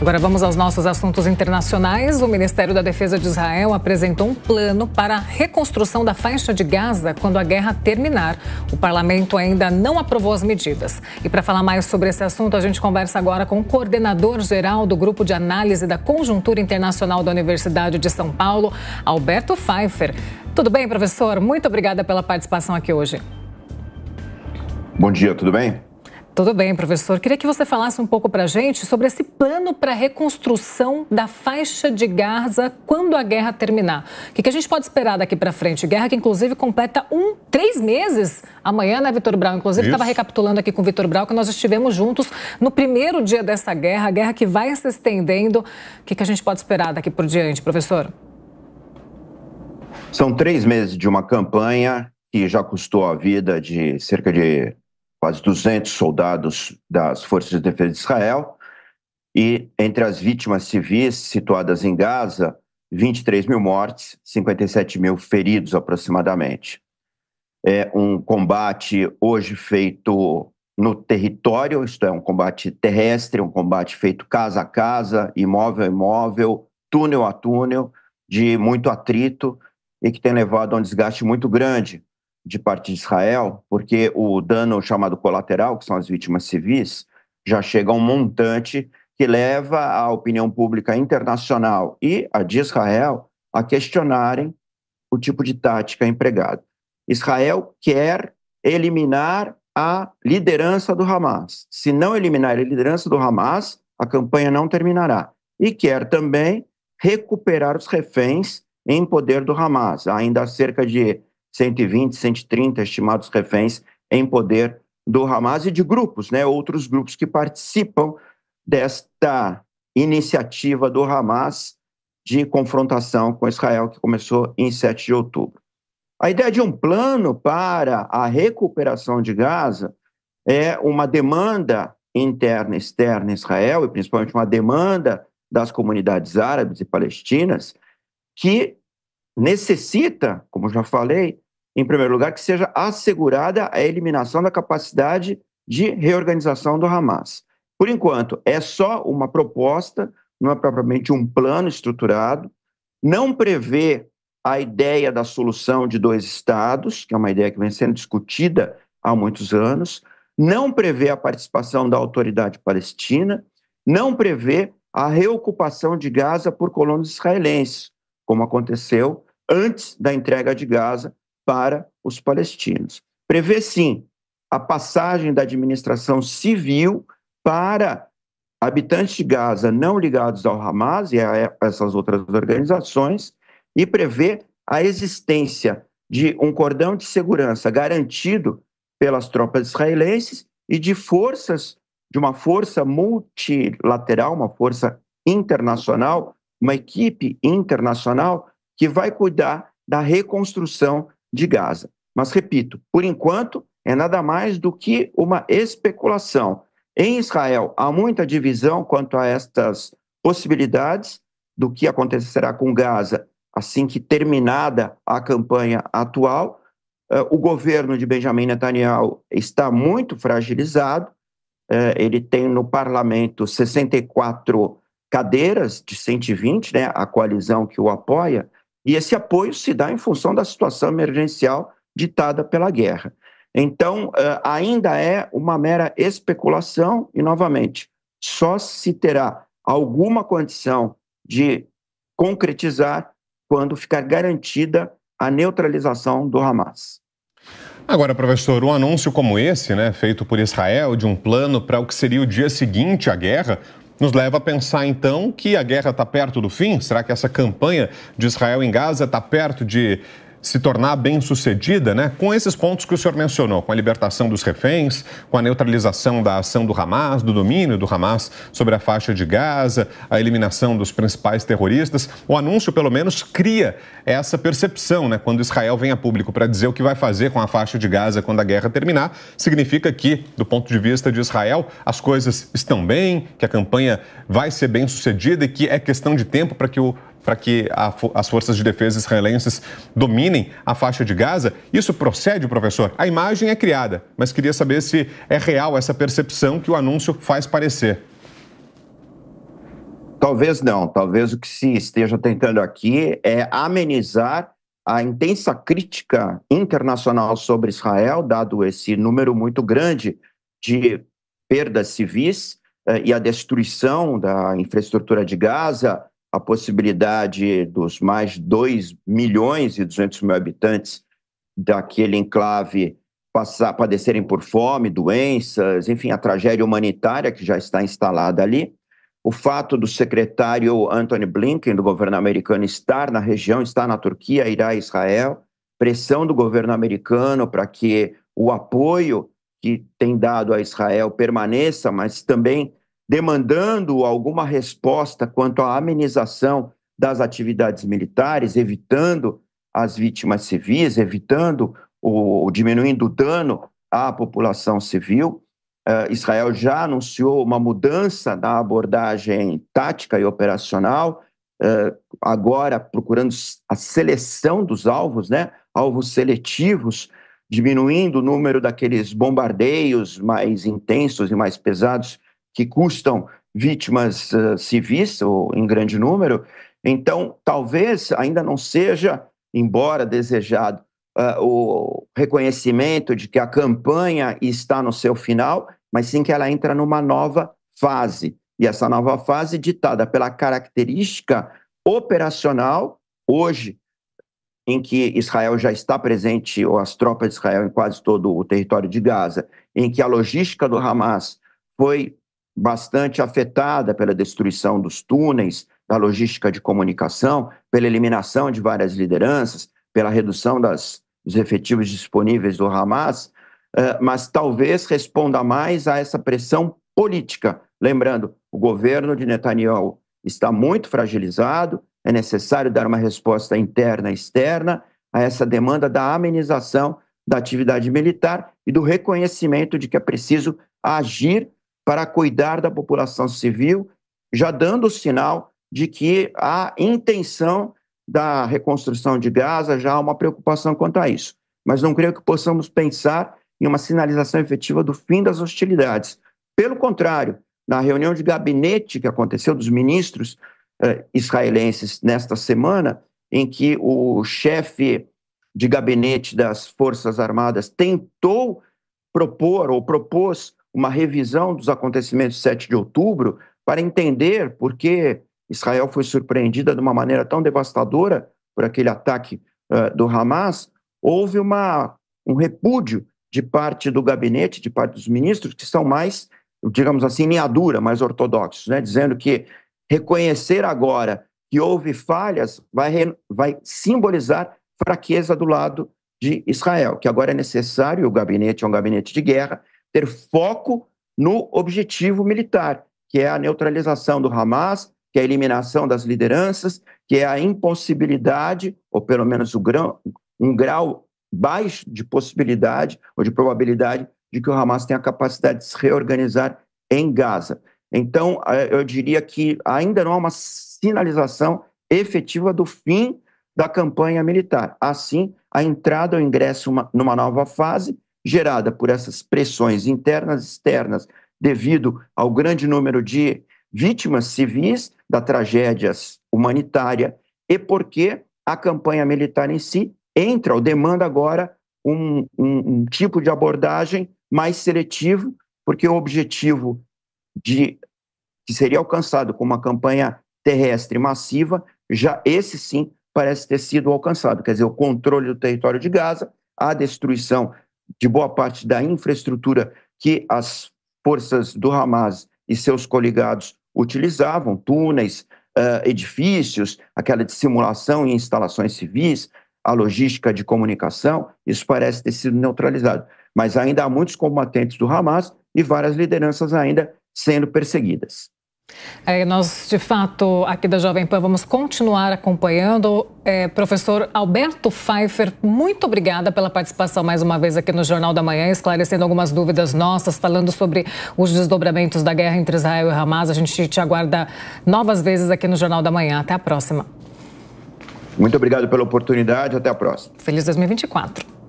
Agora vamos aos nossos assuntos internacionais. O Ministério da Defesa de Israel apresentou um plano para a reconstrução da faixa de Gaza quando a guerra terminar. O parlamento ainda não aprovou as medidas. E para falar mais sobre esse assunto, a gente conversa agora com o coordenador geral do Grupo de Análise da Conjuntura Internacional da Universidade de São Paulo, Alberto Pfeiffer. Tudo bem, professor? Muito obrigada pela participação aqui hoje. Bom dia, tudo bem? Tudo bem, professor. Queria que você falasse um pouco para a gente sobre esse plano para a reconstrução da faixa de Gaza quando a guerra terminar. O que, a gente pode esperar daqui para frente? Guerra que, inclusive, completa um, três meses amanhã, né, Vitor Brau? Inclusive, estava recapitulando aqui com o Vitor Brau que nós estivemos juntos no primeiro dia dessa guerra, a guerra que vai se estendendo. O que, que a gente pode esperar daqui por diante, professor? São três meses de uma campanha que já custou a vida de cerca de quase 200 soldados das Forças de Defesa de Israel, e entre as vítimas civis situadas em Gaza, 23 mil mortes, 57 mil feridos aproximadamente. É um combate hoje feito no território, isto é, um combate terrestre, um combate feito casa a casa, imóvel a imóvel, túnel a túnel, de muito atrito e que tem levado a um desgaste muito grande de parte de Israel, porque o dano chamado colateral, que são as vítimas civis, já chega a um montante que leva a opinião pública internacional e a de Israel a questionarem o tipo de tática empregada. Israel quer eliminar a liderança do Hamas. Se não eliminar a liderança do Hamas, a campanha não terminará. E quer também recuperar os reféns em poder do Hamas. Há ainda cerca de 120, 130 estimados reféns em poder do Hamas e de grupos, né, outros grupos que participam desta iniciativa do Hamas de confrontação com Israel que começou em 7 de outubro. A ideia de um plano para a recuperação de Gaza é uma demanda interna e externa em Israel, e principalmente uma demanda das comunidades árabes e palestinas, que necessita, como já falei, em primeiro lugar, que seja assegurada a eliminação da capacidade de reorganização do Hamas. Por enquanto, é só uma proposta, não é propriamente um plano estruturado, não prevê a ideia da solução de dois estados, que é uma ideia que vem sendo discutida há muitos anos, não prevê a participação da autoridade palestina, não prevê a reocupação de Gaza por colonos israelenses, como aconteceu antes da entrega de Gaza para os palestinos. Prevê, sim, a passagem da administração civil para habitantes de Gaza não ligados ao Hamas e a essas outras organizações, e prevê a existência de um cordão de segurança garantido pelas tropas israelenses e de forças, de uma força multilateral, uma força internacional, uma equipe internacional que vai cuidar da reconstrução de Gaza. Mas, repito, por enquanto, é nada mais do que uma especulação. Em Israel, há muita divisão quanto a estas possibilidades do que acontecerá com Gaza assim que terminada a campanha atual. Eh, o governo de Benjamin Netanyahu está muito fragilizado, eh, ele tem no parlamento 64 cadeiras de 120, né, a coalizão que o apoia, e esse apoio se dá em função da situação emergencial ditada pela guerra. Então, ainda é uma mera especulação, e novamente, só se terá alguma condição de concretizar quando ficar garantida a neutralização do Hamas. Agora, professor, um anúncio como esse, né, feito por Israel de um plano para o que seria o dia seguinte à guerra, nos leva a pensar então que a guerra está perto do fim? Será que essa campanha de Israel em Gaza está perto de se tornar bem-sucedida, né, com esses pontos que o senhor mencionou, com a libertação dos reféns, com a neutralização da ação do Hamas, do domínio do Hamas sobre a faixa de Gaza, a eliminação dos principais terroristas. O anúncio, pelo menos, cria essa percepção, né, quando Israel vem a público para dizer o que vai fazer com a faixa de Gaza quando a guerra terminar, significa que, do ponto de vista de Israel, as coisas estão bem, que a campanha vai ser bem-sucedida e que é questão de tempo para que o para que a, as forças de defesa israelenses dominem a faixa de Gaza. Isso procede, professor? A imagem é criada, mas queria saber se é real essa percepção que o anúncio faz parecer. Talvez não. Talvez o que se esteja tentando aqui é amenizar a intensa crítica internacional sobre Israel, dado esse número muito grande de perdas civis eh, e a destruição da infraestrutura de Gaza, a possibilidade dos mais 2 milhões e 200 mil habitantes daquele enclave passar, padecerem por fome, doenças, enfim, a tragédia humanitária que já está instalada ali. O fato do secretário Anthony Blinken, do governo americano, estar na região, estar na Turquia, irá a Israel, pressão do governo americano para que o apoio que tem dado a Israel permaneça, mas também demandando alguma resposta quanto à amenização das atividades militares, evitando as vítimas civis, evitando ou diminuindo o dano à população civil. É, Israel já anunciou uma mudança na abordagem tática e operacional, é, agora procurando a seleção dos alvos, né? alvos seletivos, diminuindo o número daqueles bombardeios mais intensos e mais pesados que custam vítimas uh, civis, ou em grande número. Então, talvez ainda não seja, embora desejado, uh, o reconhecimento de que a campanha está no seu final, mas sim que ela entra numa nova fase. E essa nova fase, ditada pela característica operacional, hoje, em que Israel já está presente, ou as tropas de Israel em quase todo o território de Gaza, em que a logística do Hamas foi bastante afetada pela destruição dos túneis, da logística de comunicação, pela eliminação de várias lideranças, pela redução das, dos efetivos disponíveis do Hamas, eh, mas talvez responda mais a essa pressão política. Lembrando, o governo de Netanyahu está muito fragilizado, é necessário dar uma resposta interna e externa a essa demanda da amenização da atividade militar e do reconhecimento de que é preciso agir para cuidar da população civil, já dando o sinal de que há intenção da reconstrução de Gaza, já há uma preocupação quanto a isso. Mas não creio que possamos pensar em uma sinalização efetiva do fim das hostilidades. Pelo contrário, na reunião de gabinete que aconteceu dos ministros eh, israelenses nesta semana, em que o chefe de gabinete das Forças Armadas tentou propor ou propôs uma revisão dos acontecimentos de 7 de outubro para entender por que Israel foi surpreendida de uma maneira tão devastadora por aquele ataque uh, do Hamas, houve uma, um repúdio de parte do gabinete, de parte dos ministros, que são mais, digamos assim, linhadura, mais ortodoxos, né? dizendo que reconhecer agora que houve falhas vai, vai simbolizar fraqueza do lado de Israel, que agora é necessário, o gabinete é um gabinete de guerra, ter foco no objetivo militar, que é a neutralização do Hamas, que é a eliminação das lideranças, que é a impossibilidade, ou pelo menos um grau baixo de possibilidade ou de probabilidade de que o Hamas tenha a capacidade de se reorganizar em Gaza. Então, eh, eu diria que ainda não há uma sinalização efetiva do fim da campanha militar. Assim, a entrada ou ingresso numa nova fase gerada por essas pressões internas e externas devido ao grande número de vítimas civis da tragédia humanitária e porque a campanha militar em si entra ou demanda agora um, um, um tipo de abordagem mais seletivo, porque o objetivo de que seria alcançado com uma campanha terrestre massiva, já esse sim parece ter sido alcançado, quer dizer, o controle do território de Gaza, a destruição de boa parte da infraestrutura que as forças do Hamas e seus coligados utilizavam, túneis, uh, edifícios, aquela dissimulação em instalações civis, a logística de comunicação, isso parece ter sido neutralizado. Mas ainda há muitos combatentes do Hamas e várias lideranças ainda sendo perseguidas. É, nós, de fato, aqui da Jovem Pan, vamos continuar acompanhando. É, professor Alberto Pfeiffer, muito obrigada pela participação mais uma vez aqui no Jornal da Manhã, esclarecendo algumas dúvidas nossas, falando sobre os desdobramentos da guerra entre Israel e Hamas. A gente te aguarda novas vezes aqui no Jornal da Manhã. Até a próxima. Muito obrigado pela oportunidade. Até a próxima. Feliz 2024.